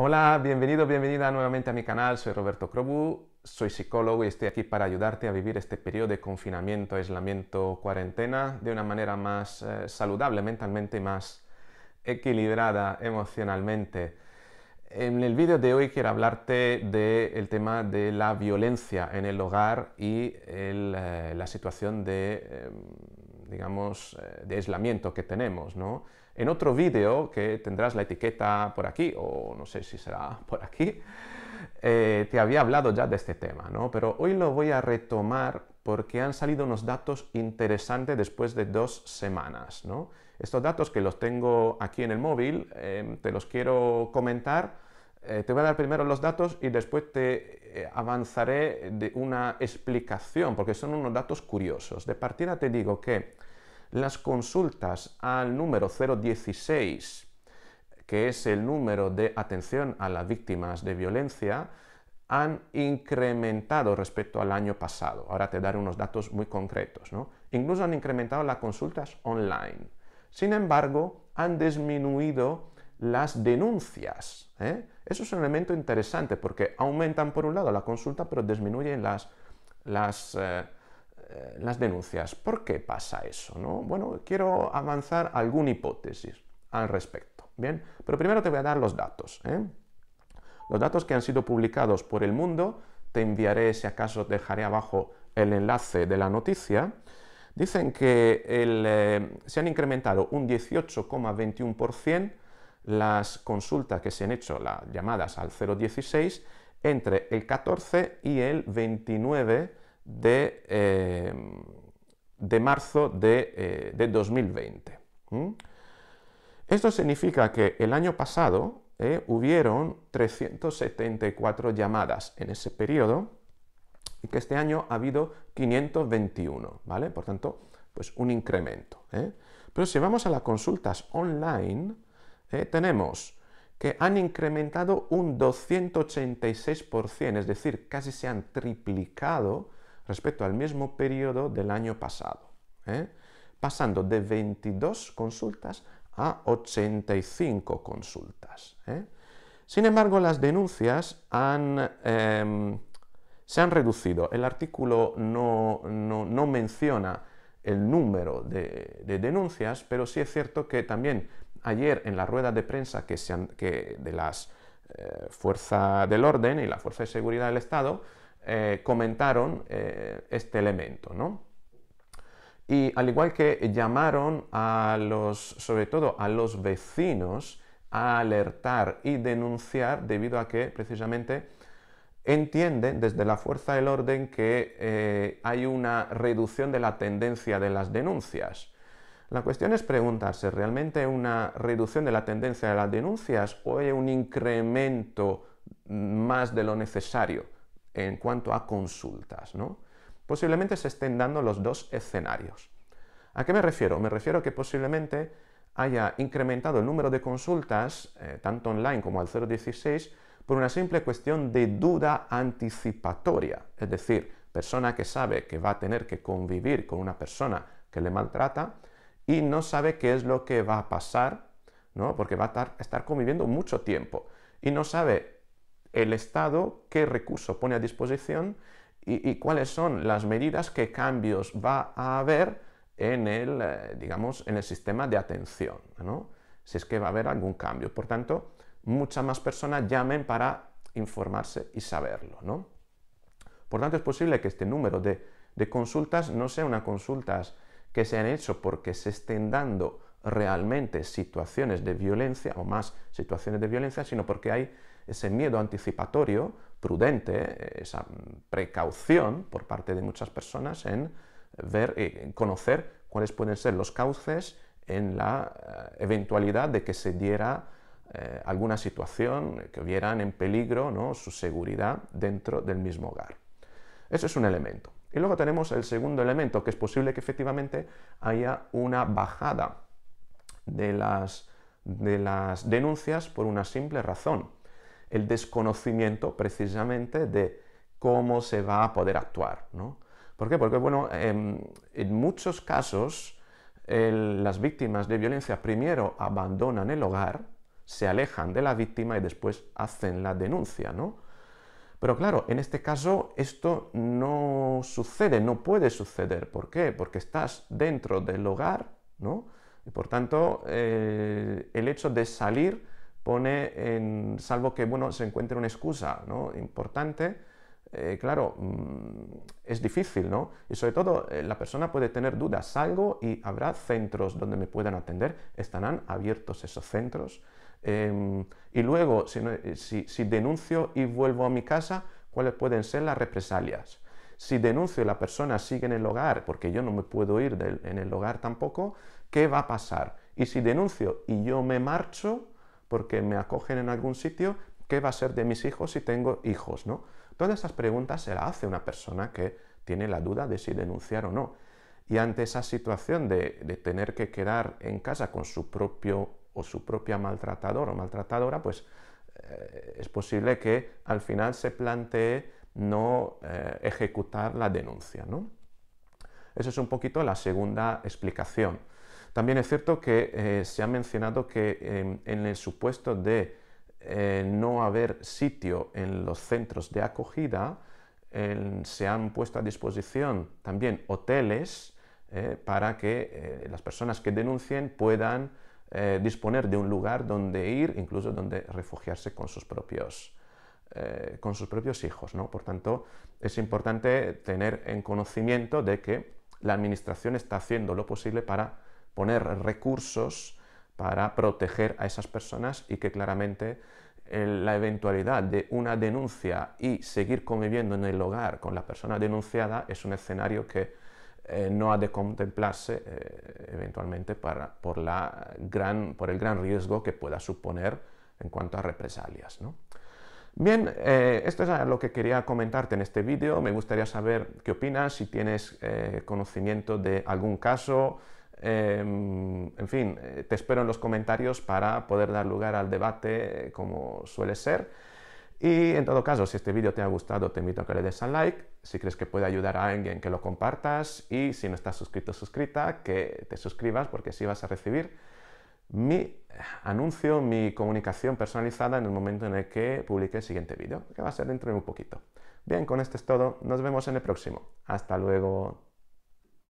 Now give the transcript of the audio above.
Hola, bienvenido, bienvenida nuevamente a mi canal. Soy Roberto Crobu, soy psicólogo y estoy aquí para ayudarte a vivir este periodo de confinamiento, aislamiento, cuarentena de una manera más eh, saludable mentalmente más equilibrada emocionalmente. En el vídeo de hoy quiero hablarte del tema de la violencia en el hogar y eh, la situación de, em, digamos, eh, de aislamiento que tenemos, ¿no? En otro vídeo, que tendrás la etiqueta por aquí, o no sé si será por aquí, eh, te había hablado ya de este tema, ¿no? Pero hoy lo voy a retomar porque han salido unos datos interesantes después de dos semanas, ¿no? Estos datos que los tengo aquí en el móvil, em, te los quiero comentar. Eh, te voy a dar primero los datos y después te eh, avanzaré de una explicación, porque son unos datos curiosos. De partida te digo que las consultas al número 016, que es el número de atención a las víctimas de violencia, han incrementado respecto al año pasado. Ahora te daré unos datos muy concretos. ¿no? Incluso han incrementado las consultas online. Sin embargo, han disminuido las denuncias. ¿eh? Eso es un elemento interesante porque aumentan por un lado la consulta, pero disminuyen las, las eh, eh, las denuncias. ¿Por qué pasa eso? Bueno, quiero avanzar alguna hipótesis al respecto. Bien, pero primero te voy a dar los datos. ¿eh? Los datos que han sido publicados por el mundo, te enviaré, si acaso dejaré abajo el enlace de la noticia, dicen que eh, se han incrementado un 18,21% las consultas que se han hecho, las llamadas al 016, entre el 14 y el 29 eh, de, marzo de, 2020. Eh, Esto significa que el año pasado eh, hubieron 374 llamadas en ese periodo y que este año ha habido 521, ¿vale? Por tanto, pues un incremento. Pero si vamos a las consultas online, tenemos que han incrementado un 286%, es decir, casi se han triplicado respecto al mismo periodo del año pasado, ¿eh? pasando de 22 consultas a 85 consultas. ¿eh? Sin embargo, las denuncias em, se han reducido. El artículo no, menciona el número de, denuncias, pero sí es cierto que también ayer en la rueda de prensa que, que de las eh, fuerzas del orden y la fuerza de seguridad del Estado eh, comentaron eh, este elemento, Y al igual que llamaron a los, sobre todo a los vecinos, a alertar y denunciar debido a que precisamente entienden desde la fuerza del orden que eh, hay una reducción de la tendencia de las denuncias. La cuestión es preguntarse, ¿realmente hay una reducción de la tendencia de las denuncias o hay un incremento más de lo necesario? en cuanto a consultas, ¿no? Posiblemente se estén dando los dos escenarios. ¿A qué me refiero? Me refiero a que posiblemente haya incrementado el número de consultas, eh, tanto online como al 016, por una simple cuestión de duda anticipatoria, es decir, persona que sabe que va a tener que convivir con una persona que le maltrata y no sabe qué es lo que va a pasar, porque va a estar conviviendo mucho tiempo y no sabe el Estado qué recurso pone a disposición y, cuáles son las medidas, qué cambios va a haber en el, eh, digamos, en el sistema de atención, ¿no? si es que va a haber algún cambio. Por tanto, muchas más personas llamen para informarse y saberlo. ¿no? Por tanto, es posible que este número de, consultas no sea una consultas que se han hecho porque se estén dando realmente situaciones de violencia o más situaciones de violencia, sino porque hay ese miedo anticipatorio prudente, eh, esa precaución por parte de muchas personas en ver, eh, conocer cuáles pueden ser los cauces en la eh, eventualidad de que se diera alguna situación que hubieran en peligro su seguridad dentro del mismo hogar. Ese es un elemento. Y luego tenemos el segundo elemento, que es posible que efectivamente haya una bajada de las denuncias por una simple razón el desconocimiento precisamente de cómo se va a poder actuar. ¿no? ¿Por qué? Porque, bueno, em, en, muchos casos las víctimas de violencia primero abandonan el hogar, se alejan de la víctima y después hacen la denuncia, ¿no? Pero claro, en este caso esto no sucede, no puede suceder. ¿Por qué? Porque estás dentro del hogar, ¿no? Y por tanto, eh, el hecho de salir pone en, salvo que, bueno, se encuentre una excusa, ¿no? Importante, eh, claro, mm, es difícil, ¿no? Y sobre todo, eh, la persona puede tener dudas. Salgo y habrá centros donde me puedan atender. Estarán abiertos esos centros. Em, y luego, eh, si, denuncio y vuelvo a mi casa, ¿cuáles pueden ser las represalias? Si denuncio y la persona sigue en el hogar, porque yo no me puedo ir en el hogar tampoco, ¿qué va a pasar? Y si denuncio y yo me marcho, porque me acogen en algún sitio, ¿qué va a ser de mis hijos si tengo hijos? ¿no? Todas esas preguntas se las hace una persona que tiene la duda de si denunciar o no. Y ante esa situación de, tener que quedar en casa con su propio o su propia maltratador o maltratadora, pues eh, es posible que al final se plantee no eh, ejecutar la denuncia. ¿no? Esa es un poquito la segunda explicación. También es cierto que eh, se ha mencionado que em, en el supuesto de eh, no haber sitio en los centros de acogida, se han puesto a disposición también hoteles eh, para que las personas que denuncien puedan disponer de un lugar donde ir, incluso donde refugiarse con sus propios, con sus propios hijos. Por tanto, es importante tener en conocimiento de que la Administración está haciendo lo posible para poner recursos para proteger a esas personas y que claramente eh, la eventualidad de una denuncia y seguir conviviendo en el hogar con la persona denunciada es un escenario que eh, no ha de contemplarse eh, eventualmente para, por, la gran, por el gran riesgo que pueda suponer en cuanto a represalias. ¿no? Bien, esto es lo que quería comentarte en este vídeo. Me gustaría saber qué opinas, si tienes conocimiento de algún caso, Em, en fin, eh, te espero en los comentarios para poder dar lugar al debate eh, como suele ser. Y en todo caso, si este vídeo te ha gustado, te invito a que le des al like. Si crees que puede ayudar a alguien, que lo compartas. Y si no estás suscrito suscrita, que te suscribas porque así vas a recibir mi eh, anuncio, mi comunicación personalizada en el momento en el que publique el siguiente vídeo, que va a ser dentro de un poquito. Bien, con esto es todo. Nos vemos en el próximo. Hasta luego.